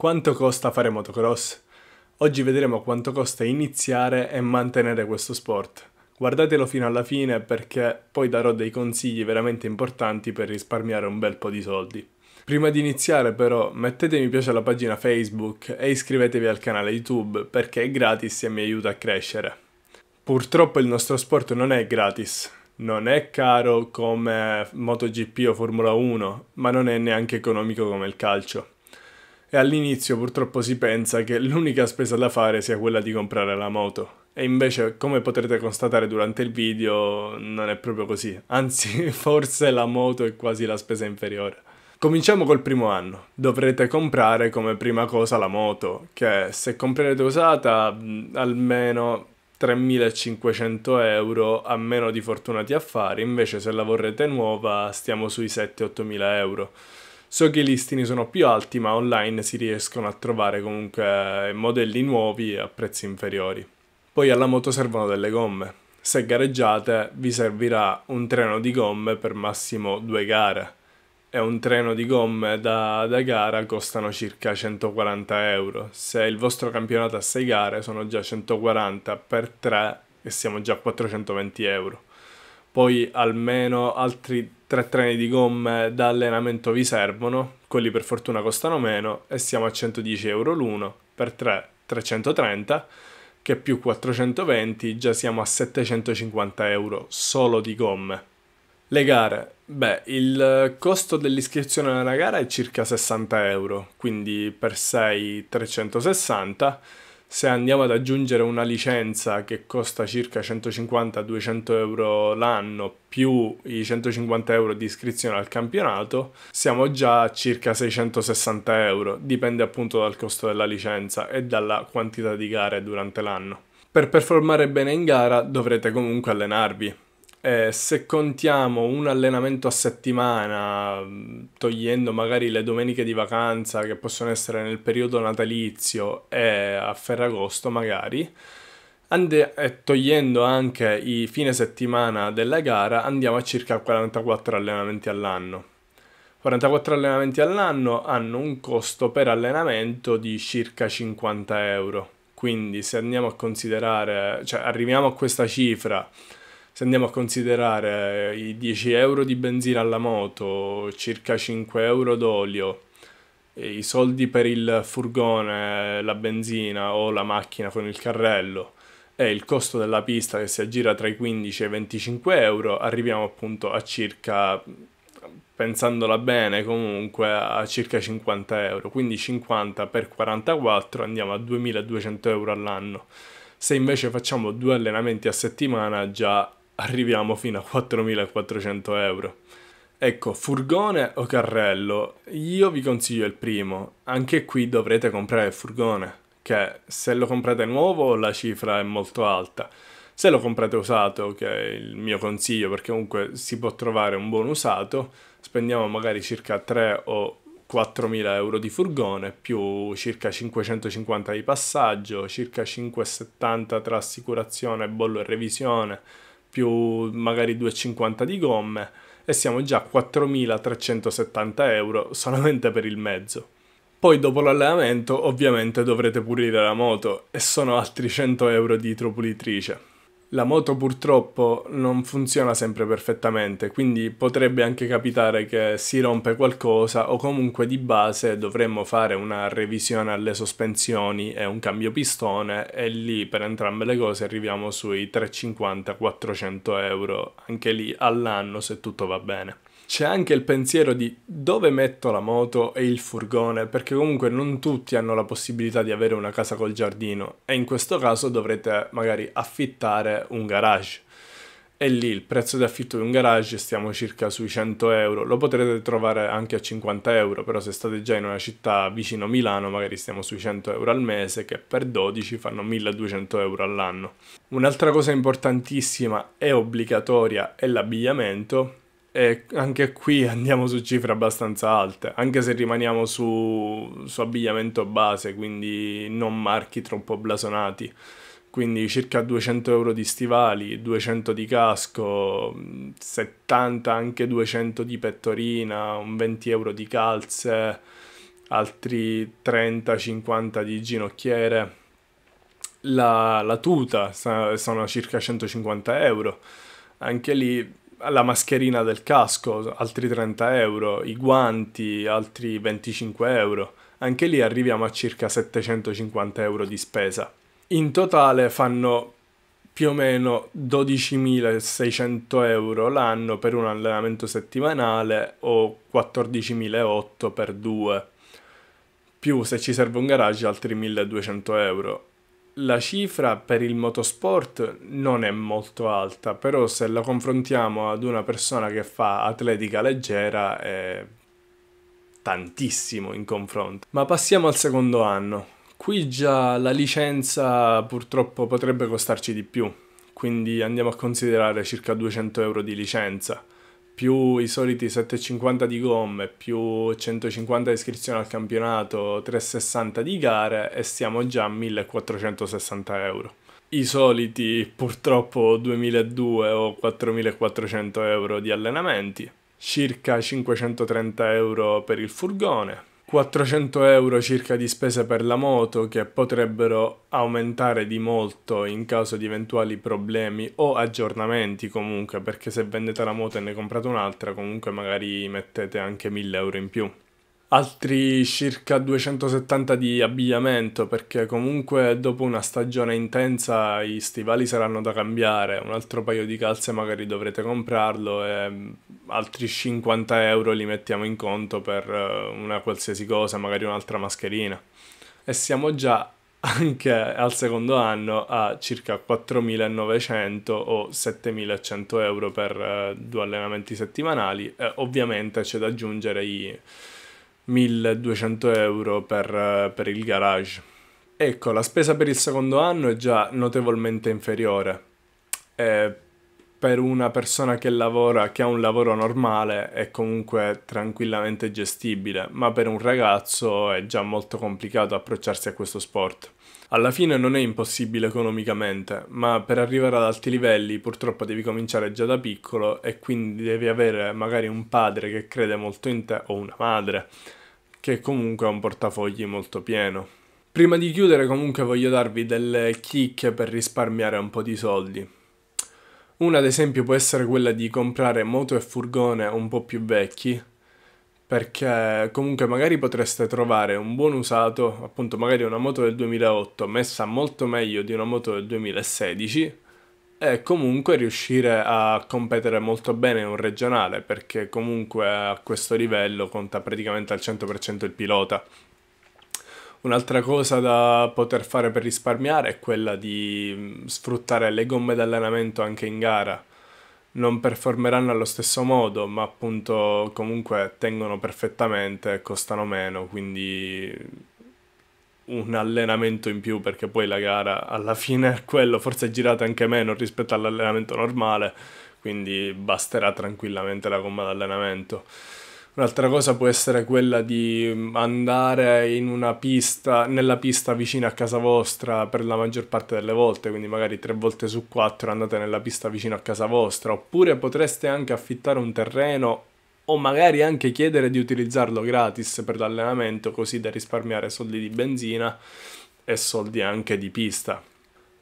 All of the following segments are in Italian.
Quanto costa fare motocross? Oggi vedremo quanto costa iniziare e mantenere questo sport. Guardatelo fino alla fine perché poi darò dei consigli veramente importanti per risparmiare un bel po' di soldi. Prima di iniziare però mettete mi piace alla pagina Facebook e iscrivetevi al canale YouTube perché è gratis e mi aiuta a crescere. Purtroppo il nostro sport non è gratis, non è caro come MotoGP o Formula 1, ma non è neanche economico come il calcio e all'inizio purtroppo si pensa che l'unica spesa da fare sia quella di comprare la moto. E invece, come potrete constatare durante il video, non è proprio così. Anzi, forse la moto è quasi la spesa inferiore. Cominciamo col primo anno. Dovrete comprare come prima cosa la moto, che se comprerete usata almeno 3.500 euro a meno di fortunati affari, invece se la vorrete nuova stiamo sui 7-8.000 euro. So che i listini sono più alti, ma online si riescono a trovare comunque eh, modelli nuovi a prezzi inferiori. Poi alla moto servono delle gomme. Se gareggiate vi servirà un treno di gomme per massimo due gare e un treno di gomme da, da, gara costano circa 140 euro. Se il vostro campionato ha 6 gare sono già 140 per 3 e siamo già a 420 euro. Poi almeno altri tre treni di gomme da allenamento vi servono, quelli per fortuna costano meno e siamo a 110 euro l'uno, per 3 330 che più 420 già siamo a 750 euro solo di gomme. Le gare. Beh, il costo dell'iscrizione alla gara è circa 60 euro, quindi per 6 360 se andiamo ad aggiungere una licenza che costa circa 150-200 euro l'anno più i 150 euro di iscrizione al campionato, siamo già a circa 660 euro, dipende appunto dal costo della licenza e dalla quantità di gare durante l'anno. Per performare bene in gara dovrete comunque allenarvi, eh, se contiamo un allenamento a settimana, togliendo magari le domeniche di vacanza che possono essere nel periodo natalizio e a Ferragosto magari, ande- eh, togliendo anche i fine settimana della gara, andiamo a circa 44 allenamenti all'anno. 44 allenamenti all'anno hanno un costo per allenamento di circa 50 euro. Quindi se andiamo a considerare, cioè arriviamo a questa cifra se andiamo a considerare eh, i 10 euro di benzina alla moto, circa 5 euro d'olio, i soldi per il furgone, la benzina o la macchina con il carrello e il costo della pista che si aggira tra i 15 e i 25 euro, arriviamo appunto a circa, pensandola bene comunque, a circa 50 euro. Quindi 50 per 44 andiamo a 2200 euro all'anno. Se invece facciamo due allenamenti a settimana già arriviamo fino a 4.400 euro. Ecco, furgone o carrello? Io vi consiglio il primo, anche qui dovrete comprare il furgone, che se lo comprate nuovo la cifra è molto alta. Se lo comprate usato, che è il mio consiglio, perché comunque si può trovare un buon usato, spendiamo magari circa 3 o 4.000 euro di furgone più circa 550 di passaggio, circa 5,70 tra assicurazione, bollo e revisione, più magari 2,50 di gomme e siamo già a 4.370 euro solamente per il mezzo. Poi dopo l'allenamento ovviamente dovrete pulire la moto e sono altri 100 euro di idropulitrice la moto purtroppo non funziona sempre perfettamente, quindi potrebbe anche capitare che si rompe qualcosa o comunque di base dovremmo fare una revisione alle sospensioni e un cambio pistone e lì per entrambe le cose arriviamo sui 350-400 euro, anche lì all'anno se tutto va bene c'è anche il pensiero di dove metto la moto e il furgone, perché comunque non tutti hanno la possibilità di avere una casa col giardino e in questo caso dovrete magari affittare un garage. E lì il prezzo di affitto di un garage stiamo circa sui 100 euro, lo potrete trovare anche a 50 euro, però se state già in una città vicino Milano magari stiamo sui 100 euro al mese che per 12 fanno 1200 euro all'anno. Un'altra cosa importantissima e obbligatoria è l'abbigliamento e anche qui andiamo su cifre abbastanza alte, anche se rimaniamo su, su abbigliamento base, quindi non marchi troppo blasonati. Quindi circa 200 euro di stivali, 200 di casco, 70 anche 200 di pettorina, un 20 euro di calze, altri 30-50 di ginocchiere. La, la tuta sono circa 150 euro. Anche lì la mascherina del casco, altri 30 euro, i guanti, altri 25 euro. Anche lì arriviamo a circa 750 euro di spesa. In totale fanno più o meno 12.600 euro l'anno per un allenamento settimanale o 14.800 per due, più se ci serve un garage altri 1.200 euro la cifra per il motorsport non è molto alta, però se la confrontiamo ad una persona che fa atletica leggera è tantissimo in confronto. Ma passiamo al secondo anno. Qui già la licenza purtroppo potrebbe costarci di più, quindi andiamo a considerare circa 200 euro di licenza più i soliti 750 di gomme, più 150 iscrizione al campionato, 360 di gare e siamo già a 1460 euro. I soliti purtroppo 2200 o 4400 euro di allenamenti, circa 530 euro per il furgone, 400 euro circa di spese per la moto che potrebbero aumentare di molto in caso di eventuali problemi o aggiornamenti comunque perché se vendete la moto e ne comprate un'altra comunque magari mettete anche 1000 euro in più altri circa 270 di abbigliamento perché comunque dopo una stagione intensa i stivali saranno da cambiare, un altro paio di calze magari dovrete comprarlo e mm, altri 50 euro li mettiamo in conto per eh, una qualsiasi cosa, magari un'altra mascherina. E siamo già anche al secondo anno a circa 4.900 o 7.100 euro per eh, due allenamenti settimanali. E ovviamente c'è da aggiungere i 1200 euro per, per il garage. Ecco, la spesa per il secondo anno è già notevolmente inferiore. E eh, per una persona che lavora, che ha un lavoro normale, è comunque tranquillamente gestibile, ma per un ragazzo è già molto complicato approcciarsi a questo sport. Alla fine non è impossibile economicamente, ma per arrivare ad alti livelli purtroppo devi cominciare già da piccolo e quindi devi avere magari un padre che crede molto in te o una madre che comunque ha un portafogli molto pieno. Prima di chiudere comunque voglio darvi delle chicche per risparmiare un po' di soldi. Una ad esempio può essere quella di comprare moto e furgone un po' più vecchi, perché comunque magari potreste trovare un buon usato, appunto magari una moto del 2008 messa molto meglio di una moto del 2016 e comunque riuscire a competere molto bene in un regionale perché comunque a questo livello conta praticamente al 100% il pilota. Un'altra cosa da poter fare per risparmiare è quella di mm, sfruttare le gomme d'allenamento anche in gara. Non performeranno allo stesso modo, ma appunto comunque tengono perfettamente, e costano meno, quindi un allenamento in più perché poi la gara alla fine è quello, forse è girata anche meno rispetto all'allenamento normale, quindi basterà tranquillamente la gomma d'allenamento. Un'altra cosa può essere quella di andare in una pista, nella pista vicina a casa vostra per la maggior parte delle volte, quindi magari tre volte su quattro andate nella pista vicino a casa vostra, oppure potreste anche affittare un terreno o magari anche chiedere di utilizzarlo gratis per l'allenamento così da risparmiare soldi di benzina e soldi anche di pista.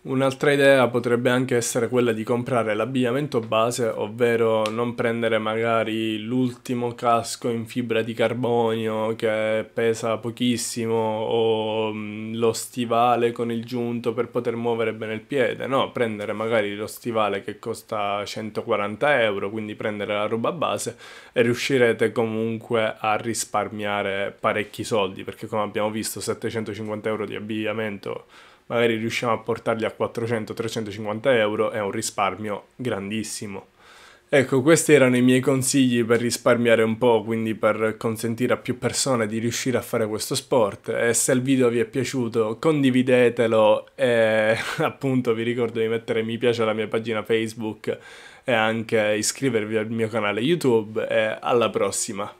Un'altra idea potrebbe anche essere quella di comprare l'abbigliamento base, ovvero non prendere magari l'ultimo casco in fibra di carbonio che pesa pochissimo o mm, lo stivale con il giunto per poter muovere bene il piede, no, prendere magari lo stivale che costa 140 euro, quindi prendere la roba base e riuscirete comunque a risparmiare parecchi soldi, perché come abbiamo visto 750 euro di abbigliamento magari riusciamo a portarli a 400-350 euro, è un risparmio grandissimo. Ecco, questi erano i miei consigli per risparmiare un po', quindi per consentire a più persone di riuscire a fare questo sport. E se il video vi è piaciuto, condividetelo e appunto vi ricordo di mettere mi piace alla mia pagina Facebook e anche iscrivervi al mio canale YouTube e alla prossima.